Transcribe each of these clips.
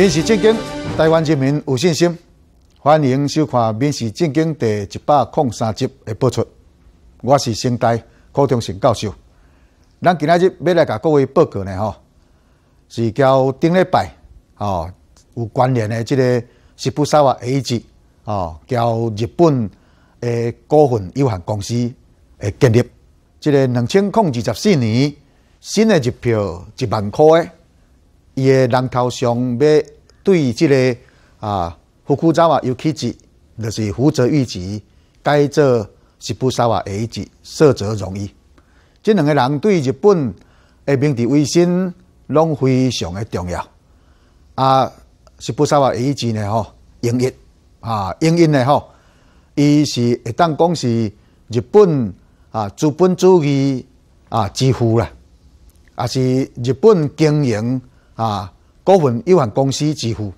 《民视正经》，台湾人民有信心，欢迎收看《民视正经》第一百零三集的播出。我是新台高中成教授。咱今日要来甲各位报告呢吼，是交顶礼拜吼有关联的这个西部沙瓦 A 级吼，交日本诶股份有限公司诶建立，这个两千零二十四年新的一票一万块诶。伊诶，人头上要对即个啊，福库扎瓦有气质，就是福泽谕吉；改做是不沙话儿吉，色泽容易。即两个人对日本诶明治威信，拢非常诶重要。啊，是不沙话儿吉呢吼，英英啊，英英呢吼，伊是会当讲是日本啊资本主义啊之父啦，啊是日本经营。啊，股份有限公司支付，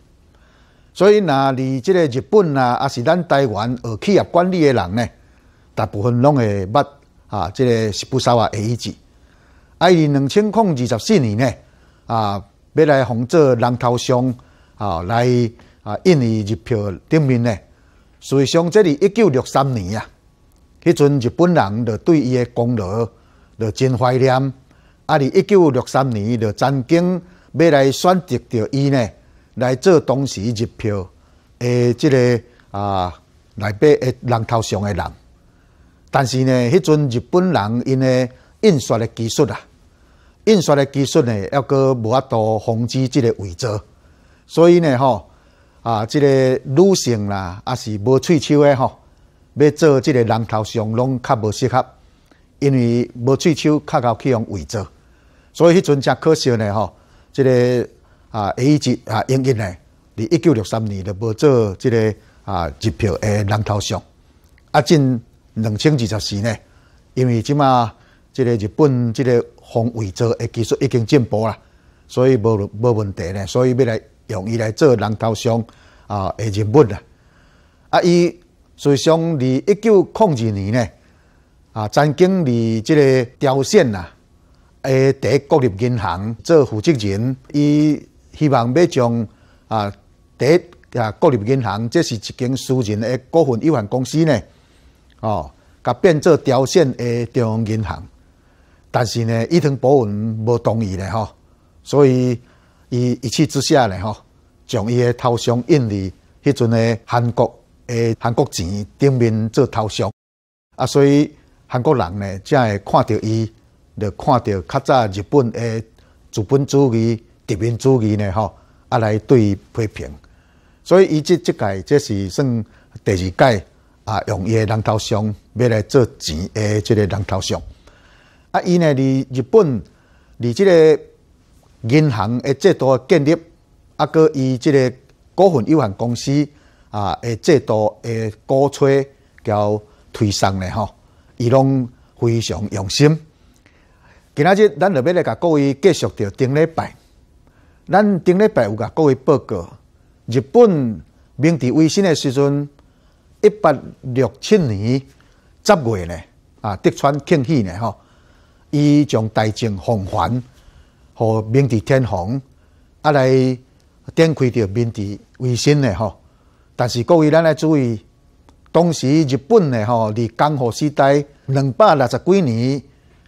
所以那离这个日本啊，啊是咱台湾学企业管理的人呢，大部分拢会捌啊，这个不少啊，A 字。啊，二两千零二十四年呢，啊，要来红做人头商啊，来啊印尼日票顶面呢。所以像这里一九六三年啊，迄阵日本人就对伊的功劳就真怀念。啊，二一九六三年就曾经。要来选择到伊呢，来做当时入票诶，即个啊，来别诶人头上诶人。但是呢，迄阵日本人因诶印刷的技术啊，印刷的技术呢，还阁无法度防止即个伪造。所以呢，吼啊，即个女性啦，啊是无喙手诶，吼，要做即个人头上拢较无适合，因为无喙手较够去用伪造。所以迄阵才可惜呢，吼。这个啊，A 级啊，英俊呢，伫一九六三年就无做这个啊，日票诶，人头像，啊，进两千二十四呢。因为即马这个日本这个防伪造诶技术已经进步啦，所以无无问题咧，所以要来用伊来做人头像啊，诶，日本啦。啊，伊自从伫一九空二年呢，啊，曾经伫这个朝鲜呐。诶，第一国立银行做负责人，伊希望要将啊，第一啊国立银行，这是一间私人诶股份有限公司呢，哦，甲变做朝鲜诶中央银行，但是呢，伊藤博文无同意咧吼，所以伊一气之下咧吼，将伊诶头像印伫迄阵诶韩国诶韩国钱顶面做头像，啊，所以韩国人呢才会看到伊。来看到较早日本诶资本主义殖民主义呢，吼，啊来对批评，所以伊即即届，即是算第二届啊，用伊诶人头像，要来做钱诶即个人头像。啊，伊呢伫日本，伫即个银行诶制度建立，啊，佮伊即个股份有限公司啊诶制度诶鼓吹交推送呢，吼，伊拢非常用心。今日，咱就要来甲各位继续到顶礼拜。咱顶礼拜有甲各位报告，日本明治维新的时阵，一八六七年十月呢，啊，德川庆喜呢，吼，伊将大政奉还，和明治天皇啊来展开着明治维新的吼。但是各位，咱来注意，当时日本的吼，离江河时代两百六十几年。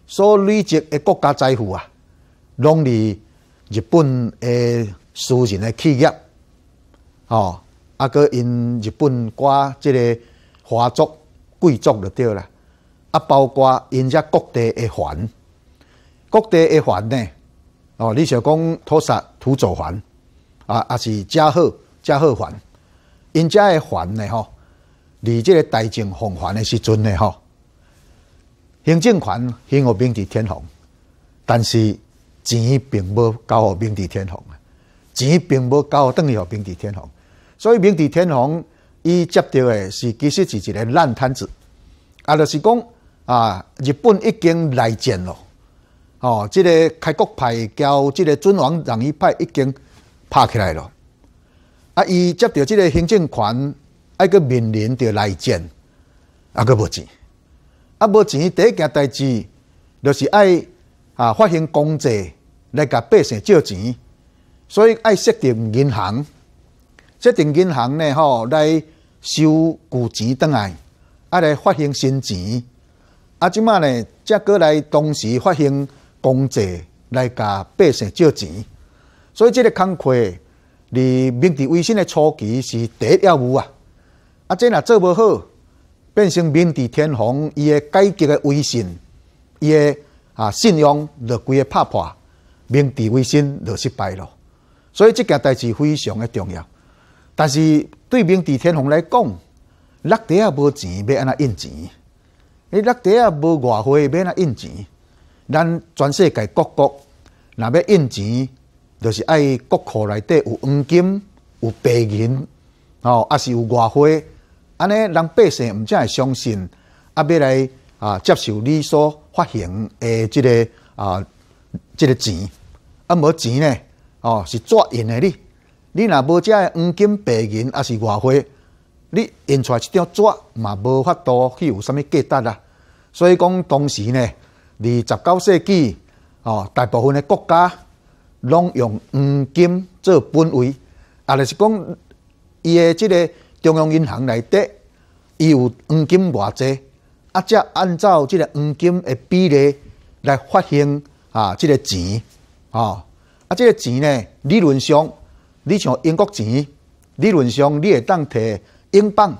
所累积的国家财富啊，拢伫日本的私人的企业，哦，啊，搁因日本寡即个华族贵族就对了，啊，包括因只各地的环，各地的环呢，哦，你想讲土沙土佐环，啊，啊是加贺加贺环，因只的环呢吼，伫即个大政奉还的时阵呢吼。行政权，民国明治天皇，但是钱并无交给明治天皇啊，钱并无交倒去明治天皇，所以明治天皇伊接到诶是，其实是一个烂摊子，啊，就是讲啊，日本已经内战咯，哦，即个开国派交即个尊王攘夷派已经拍起来了，啊，伊接到即个行政权，还佮面临着内战，啊，佮无钱。啊，无钱第一件代志就是爱啊，发行公债来甲百姓借钱，所以爱设定银行。设定银行呢，吼来收旧钱倒来，啊来发行新钱。啊，即马呢，则过来同时发行公债来甲百姓借钱，所以即个工作，伫明治维新的初期是第一要务啊。啊，这若做无好。变成明治天皇伊个改革个威信，伊个啊信用就规个拍破，明治维信就失败咯。所以这件代志非常个重要。但是对明治天皇来讲，落地也无钱，要安怎印钱。伊落地也无外汇，要安怎印钱。咱全世界各国，若要印钱，就是爱国库内底有黄金、有白银，吼，抑是有外汇。安尼，人百姓毋才会相信，啊，要来啊接受你所发行诶，即个啊，即个钱，啊无钱呢？哦，是纸印诶哩。你若无只黄金白银，啊是外汇，你印出一张纸嘛，无法多去有啥物价值啊。所以讲，当时呢，二十九世纪，哦，大部分诶国家拢用黄金做本位，啊，就是讲伊诶即个。中央银行内底，伊有黄金偌济，啊，则按照即个黄金诶比例来发行啊，即个钱，啊，啊，即个钱呢，理论上，你像英国钱，理论上，你会当摕英镑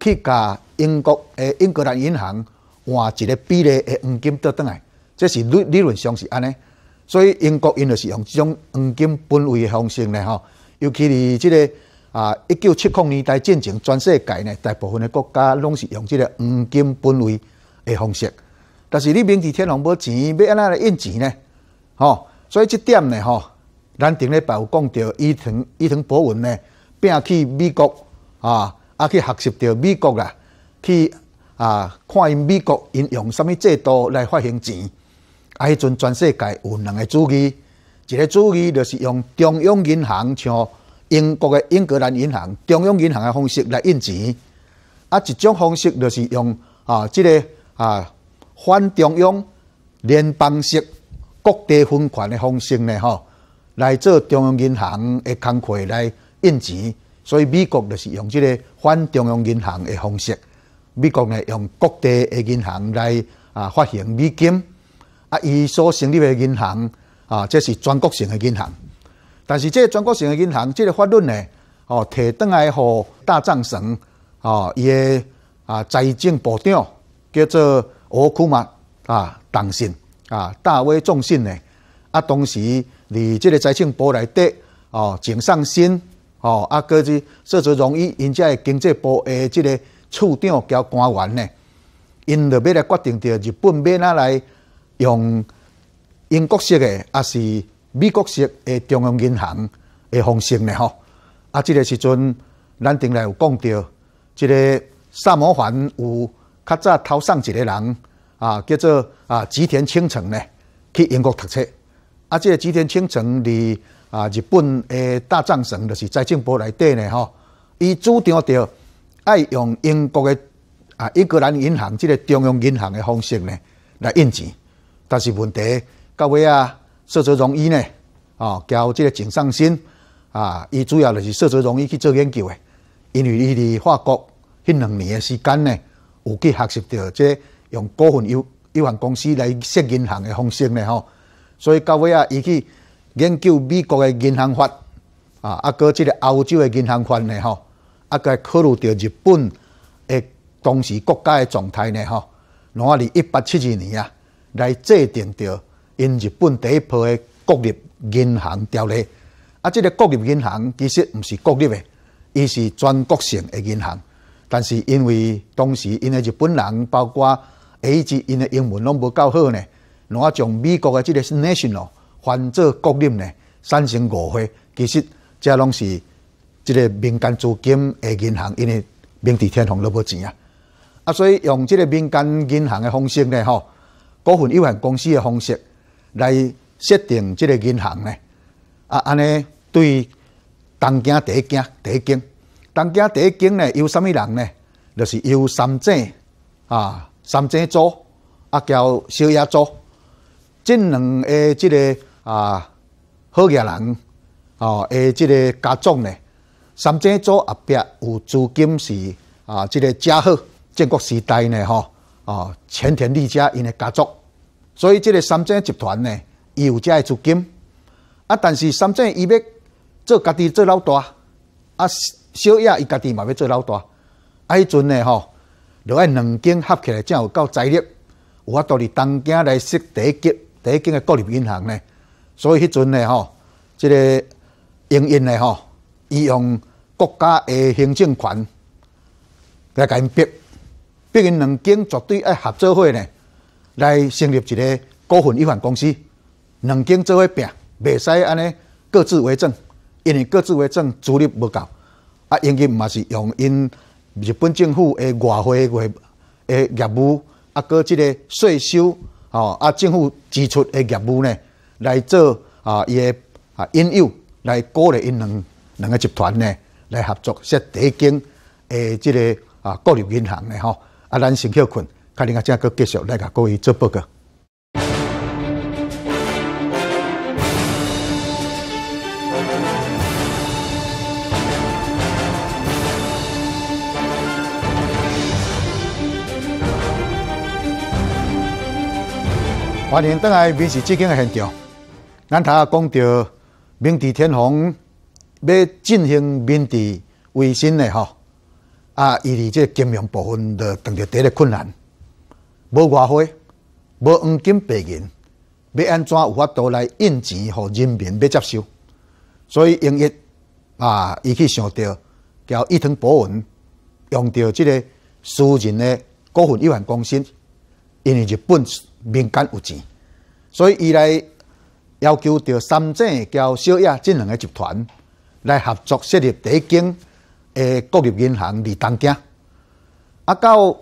去甲英国诶英格兰银行换一个比例诶黄金倒转来，这是理理论上是安尼，所以英国因著是用这种黄金本位诶方式呢，吼，尤其是即个。啊！一九七零年代之前，全世界呢大部分的国家拢是用这个黄金本位的方式。但是你明对天王无钱，要安怎来印钱呢？吼！所以这点呢，吼，咱顶拜有讲到伊藤伊藤博文呢，拼去美国啊，啊去学习到美国啦，去啊看因美国因用什么制度来发行钱。啊，迄阵全世界有两个主义，一个主义就是用中央银行像。英国嘅英格兰银行、中央银行嘅方式来印钱，啊，一种方式就是用啊，即个啊反中央联邦式各地分权嘅方式呢，吼，来做中央银行嘅工课来印钱。所以美国就是用即个反中央银行嘅方式，美国呢用各地嘅银行来啊发行美金，啊，伊所成立嘅银行啊，这是全国性嘅银行。但是，即个全国性的银行，即个法律呢？哦，提倒来和大藏省哦，伊个啊财政部长叫做奥库曼啊，当信啊，大卫重信呢？啊，当时离即个财政部内底哦，井上新哦，啊，个是涉至容易因家个经济部诶，即个处长交官员呢，因就要来决定，着日本要哪来用英国式的，还是？美国式诶中央银行诶方式呢吼，啊，即个时阵，咱顶来有讲到，即个萨摩藩有较早偷上一个人啊，叫做啊吉田清城呢，去英国读册。啊，即个吉田清城离啊日本诶大藏省，就是财政部内底呢吼，伊主张着爱用英国诶啊英格兰银行即个中央银行诶方式呢来印钱，但是问题到尾啊。色泽荣伊呢，啊，交即个井上新，啊，伊主要就是色泽荣伊去做研究诶。因为伊伫法国迄两年诶时间呢，有去学习到即个用股份有有限公司来设银行诶方式呢吼。所以到尾啊，伊去研究美国诶银行法啊，啊，搁即个欧洲诶银行法呢吼，啊个考虑到日本诶当时国家诶状态呢吼，然后伫一八七二年啊来制定着。因日本第一批的国立银行条例，啊，即个国立银行其实唔是国立的，伊是全国性的银行，但是因为当时因为日本人包括 A 字因的英文拢无够好呢，我将美国嘅即个 national 翻做国立呢，产生误会。其实即个拢是即个民间资金的银行，因为民地天皇都无钱啊，啊，所以用即个民间银行嘅方式呢，吼，股份有限公司嘅方式。来设定即个银行呢？啊，安尼对东京第一京第一京，东京第一京呢？由什么人呢？就是由三井啊、三井组啊，交小野组，这两个即个啊好业人哦，诶，即个家族呢，三井组后壁有资金是啊，即个家贺建国时代呢，吼啊，前田利家因家族。所以，这个三井集团呢，伊有遮的资金，啊，但是三井伊要做家己做老大，啊，小野伊家己嘛要做老大，啊，迄阵呢吼，要爱两间合起来才有够财力，有法度伫东京来设第一级、第一间的国立银行呢。所以，迄阵呢吼，这个英银呢吼，伊用国家的行政权来甲因逼，逼因两间绝对爱合作伙呢。来成立一个股份有限公司，两间做伙拼，袂使安尼各自为政，因为各自为政阻力无够，啊，应该嘛是用因日本政府的外汇的的业务，啊，搁即个税收，吼，啊，政府支出的业务呢，来做啊，伊的啊引诱来鼓励因两两个集团呢，来合作设第一间诶，即个啊，国立银行的吼，啊，咱信证券。啊！另外，今个继续来甲各位做报告。欢迎倒来民事执行的现场。头才讲到，天虹要进行明治维新的吼啊！伊这即金融部分，就碰到第个困难。无外汇，无黄金白银，要安怎有法度来印钱，互人民要接受？所以，英一啊，伊去想到，交伊藤博文用到即个私人的股份有限公司，因为日本民间有钱，所以伊来要求到三井交小野这两个集团来合作设立第一间诶国立银行伫东京。啊，到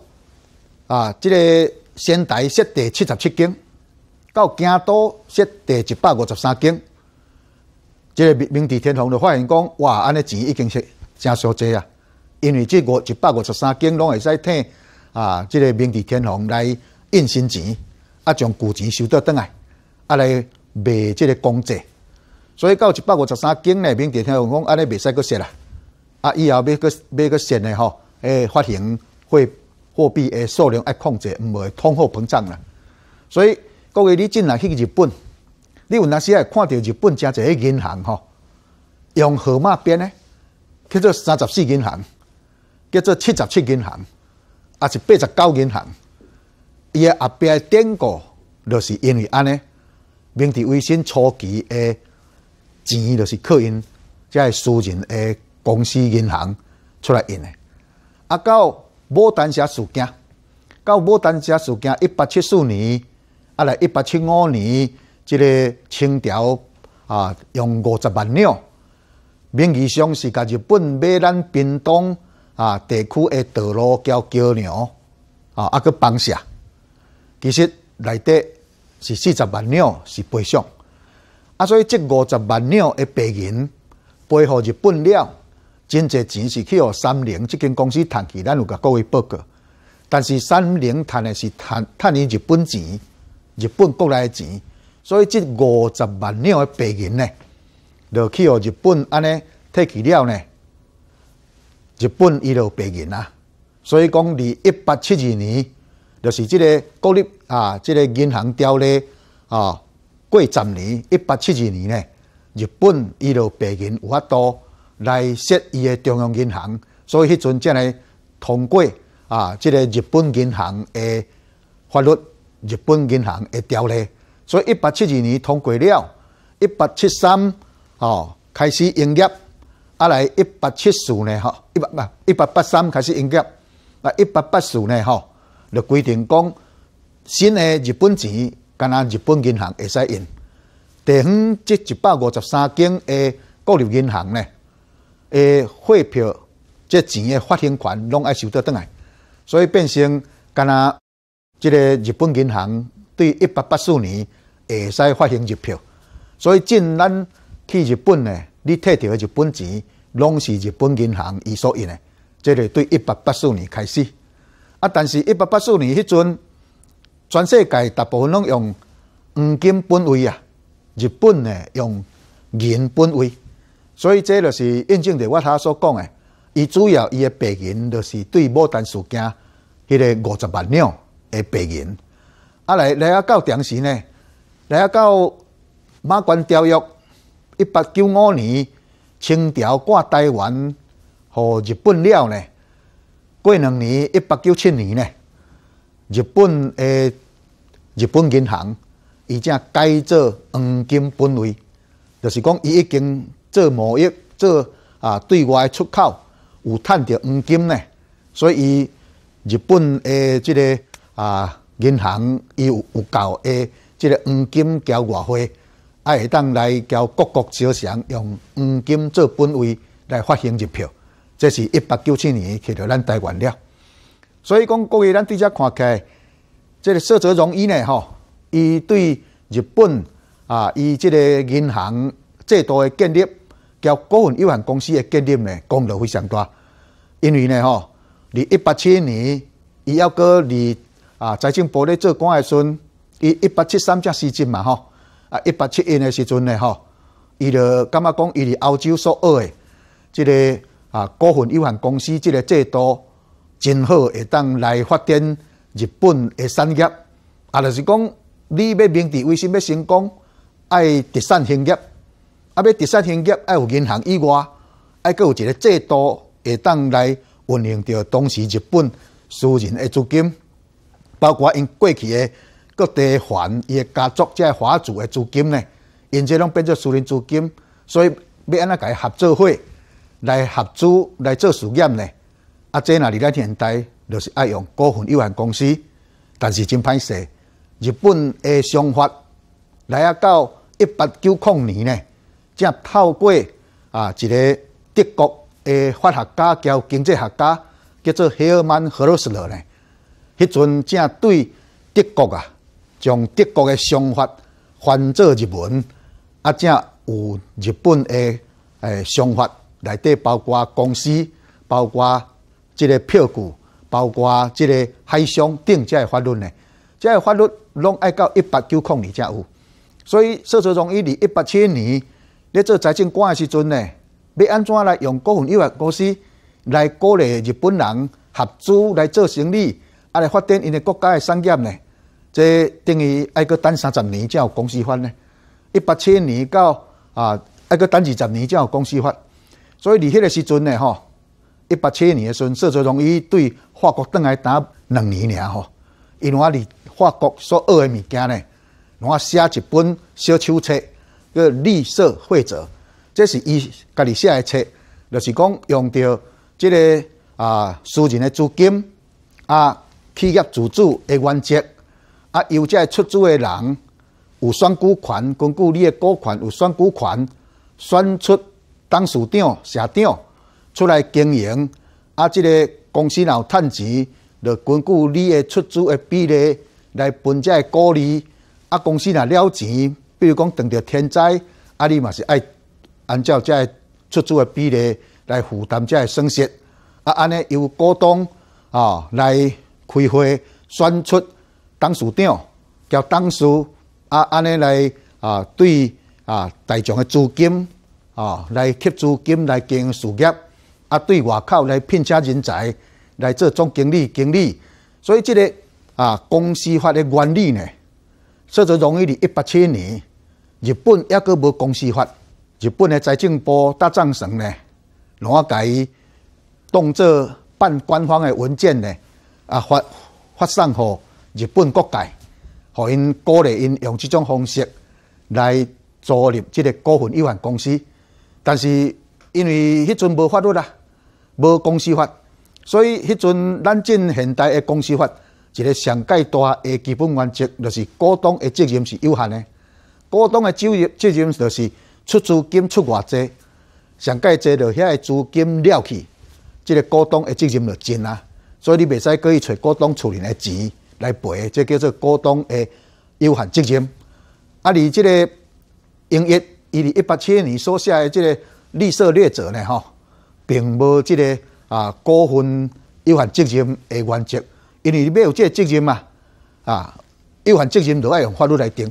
啊，这个。仙台设第七十七间，到京都设第一百五十三间。即个明治天皇就发现讲，哇，安尼钱已经是真少济啊！因为即个一百五十三间拢会使听啊，即个明治天皇来印新钱，啊，将旧钱收得转来，啊，来卖即个公债。所以到一百五十三间内，明治天皇讲安尼未使搁设啦。啊，以后要个要个设呢吼，诶，发行会。货币诶数量要控制，唔会通货膨胀啦。所以各位，你进来去日本，你有那时候看到日本真侪银行吼，用号码编呢，叫做三十四银行，叫做七十七银行，啊是八十九银行。伊阿边典故，就是因为安尼，明治维新初期诶钱，就是靠因，即系私人诶公司银行出来印诶，啊到。牡丹社事件，到牡丹社事件，一八七四年，啊，来一八七五年，这个清朝啊，用五十万两，名义上是甲日本买咱屏东啊地区的道路交桥梁啊，啊个帮下，其实内底是四十万两是赔偿，啊，所以这五十万两的白银赔付日本了。真侪钱是去互三菱即间公司赚去，咱有甲各位报告。但是三菱赚的是赚赚伊日本钱、日本国内钱，所以这五十万两的白银呢，就去互日本安尼退去了呢。日本伊就白银啊，所以讲伫一八七二年，就是即个国立啊，即个银行雕咧啊，过十年一八七二年呢，日本伊就白银有法多。来设伊个中央银行，所以迄阵才来通过啊。即个日本银行个法律，日本银行个条例。所以一八七二年通过了，一八七三哦开始营业。啊，来一八七四呢，吼，一八不一八八三开始营业啊，一八八四呢，吼，就规定讲新的日本钱，仅限日本银行会使用。地方即一百五十三间个国立银行呢？诶，汇票这钱诶发行权拢爱收得倒来，所以变成干呐？这个日本银行对一八八四年会使发行日票，所以进咱去日本呢，你摕到诶日本钱，拢是日本银行伊所印的，这个对一八八四年开始，啊，但是一八八四年迄阵，全世界大部分拢用黄金本位啊，日本呢用银本位。所以，这就是印证着我他所讲诶。伊主要伊的白银，就是对牡丹事件迄个五十万两诶白银。啊，来来啊，到当时呢，来啊，到马关条约一八九五年，清朝挂台湾和日本了呢。过两年，一八九七年呢，日本的日本银行已经改做黄金本位，就是讲伊已经。做贸易，做啊对外出口有赚着黄金呢，所以日本的即个啊银行伊有有够诶，即个黄金交外汇，啊会当来交各国招商，用黄金做本位来发行日票，即是一八九七年去到咱台湾了。所以讲各位咱对这看来即个涩泽容易呢吼，伊对日本啊伊即个银行制度的建立。交股份有限公司的建立呢，功劳非常大。因为呢吼，伫一八七年，伊要过伫啊财政部咧做官诶时阵，伊一八七三才辞职嘛吼。啊一八七一诶时阵呢吼，伊就感觉讲伊伫欧洲所学诶，即个啊股份有限公司即个制度真好，会当来发展日本诶产业。啊，就是讲你要明治维新要成功，爱特善兴业。啊，要第三兴业、要有银行以外，爱佫有一个制度会当来运用着当时日本私人诶资金，包括因过去诶各地藩伊诶家族即系华族诶资金呢，因即拢变做私人资金，所以要安怎个合作会来合资来做实验呢？啊，即哪里咧年代就是爱用股份有限公司，但是真歹势，日本诶商法来啊到一八九零年呢。正透过啊，一个德国诶，法学家交经济学家叫做赫尔曼·赫鲁斯勒呢，迄阵正对德国啊，将德国的想法翻做日本，啊正有日本诶诶想法，内底包括公司，包括即个票据，包括即个海商等这个法律呢，这个法律拢爱到一八九零年才有，所以说，实从伊伫一八七年。咧做财政官诶时阵呢，要安怎来用股份有限公司来鼓励日本人合资来做生意，啊来发展因诶国家诶产业呢？这等于要搁等三十年才有公司法呢。一八七年到啊，要搁等二十年才有公司法。所以你迄个时阵呢，吼，一八七年诶时阵，说最容易对法国邓来打两年尔吼，因为我哋法国所学诶物件呢，我写一本小手册。个绿色会者，这是伊家己写的册，就是讲用到这个啊，私人的资金啊，企业自主的原则啊，由这出资的人有选股权，根据你的股权有选股权，选出董事长、社长出来经营啊，这个公司若有趁钱，就根据你的出资的比例来分这个股利啊，公司若了钱。比如讲，碰到天灾，啊，你嘛是爱按照即出租的比例来负担即损失。啊，安尼由股东啊来开会选出董事长，交董事啊安尼来啊对啊大众的租金啊来吸租金来经营事业，啊对外口来聘请人才来做总经理、经理。所以即个啊公司法的原理呢，说着容易的一八七年。日本还阁无公司法，日本的财政部搭战省呢，拢啊改，当作办官方的文件呢，啊发发送予日本各界，互因鼓励因用即种方式来租赁即个股份有限公司。但是因为迄阵无法律啊，无公司法，所以迄阵咱进现代的公司法，一个上阶段的基本原则就是股东的责任是有限的。股东的责任责任就是出资金出偌济，上界济就遐个资金了去，即个股东的责任就尽啊。所以你未使可以找股东出钱的钱来赔，即叫做股东的有限责任。啊，而即个营业伊零一八七年所写的即个绿色劣者呢，吼，并无即个啊过分有限责任的原则，因为你要有即个责任嘛，啊，有限责任就要用法律来定。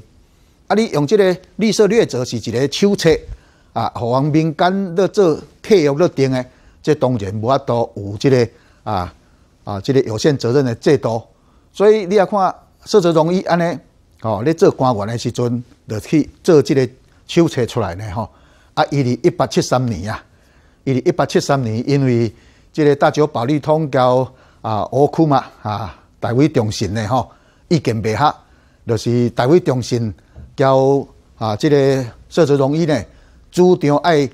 啊！你用即个绿色劣责是一个手册啊，互民间咧做契约咧定诶，这当然无法度有即个啊啊，即个有限责任的制度。所以你要看色泽容易安尼哦。你做官员的时阵，就去做即个手册出来呢，吼啊！伊伫一八七三年啊，伊伫一八七三年，因为即个大久保利通交啊奥库嘛啊，大卫忠信的吼意见不合，就是大卫忠信。交啊，即个社卓荣誉呢，主张爱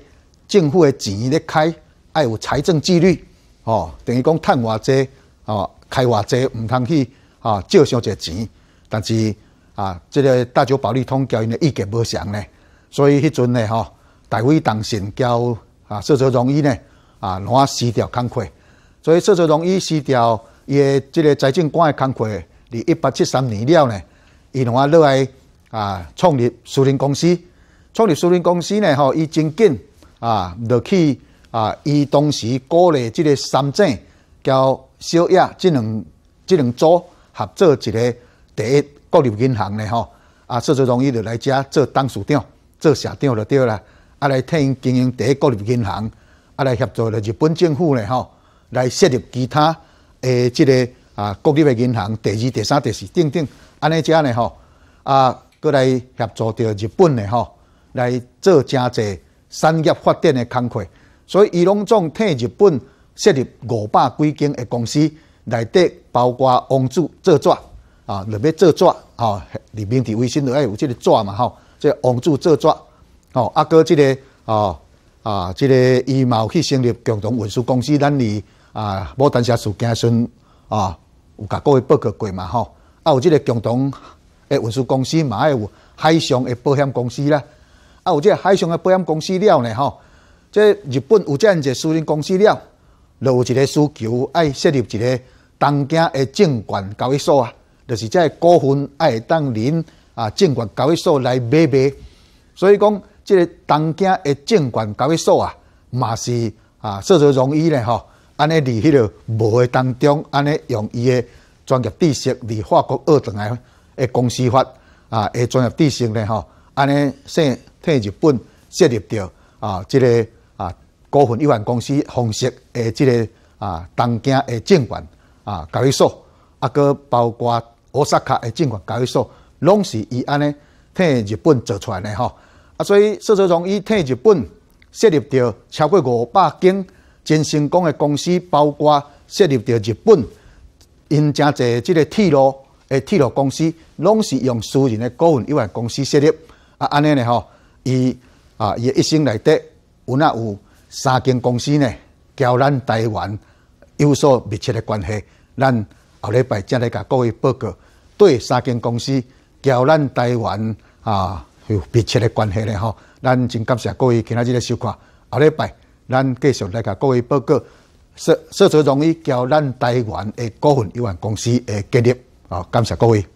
政府的钱咧开，爱有财政纪律哦。等于讲，趁偌济哦，开偌济，毋通去啊，借伤者钱。但是啊，即个大久保利通交因的意见无相呢，所以迄阵呢，吼，大卫当信交啊，社卓荣誉呢，啊，拢啊撕掉空壳。所以社卓荣誉撕掉伊的即个财政官的坎坷，伫一八七三年了呢，伊拢啊落来。啊！创立苏宁公司，创立苏宁公司呢？吼，伊真紧啊，落去啊！伊当时鼓励即个三井交小亚这两这两组合作一个第一国立银行呢？吼啊，是最容易就来遮做董事长、做社长就对了。啊，来通经营第一国立银行，啊，来协助了日本政府呢？吼，来设立其他诶，即个啊国立诶银行，第二、第三、第四、等等，安尼遮呢？吼啊！过来协助到日本的吼，来做真侪产业发展的工作。所以，伊拢总替日本设立五百几间的公司，内底包括王子制作啊，入面制作啊，里面伫微信落要有即个纸嘛吼，即王子制作吼，啊，佮即个啊啊，即个伊贸去成立共同运输公司，咱里啊，某单下事件时啊，有甲各位报告过嘛吼，啊，有即个共同。诶运输公司嘛，要有海上诶保险公司啦。啊，有即个海上诶保险公司了呢？吼，即日本有这样个私人公司了，就有一个需求，要设立一个东京诶证券交易所啊，就是个股份，爱当恁啊，证券交易所来买卖。所以讲，即个东京诶证券交易所啊，嘛是啊，说说容易呢？吼，安尼伫迄个无诶当中，安尼用伊诶专业知识，伫法国学堂来。诶，公司法啊，诶，专业知识咧吼，安尼说替日本设立着啊，即个啊，股份有限公司方式诶，即个啊，东京诶，证券啊，交易所，啊，佮包括奥斯卡诶，证券交易所，拢是伊安尼替日本做出来诶吼。啊，所以事实上，伊替日本设立着超过五百间成功诶公司，包括设立着日本，因真侪即个铁路。诶，铁路公司拢是用私人诶股份有限公司设立啊，安尼呢吼，伊啊伊一生内底，有哪有三间公司呢，交咱台湾有所密切的关系。咱后礼拜则来甲各位报告，对三间公司交咱台湾啊有密切的关系呢吼。咱真感谢各位今仔日的收看后礼拜，咱继续来甲各位报告涉涉及容易交咱台湾诶股份有限公司诶建立。感谢各位。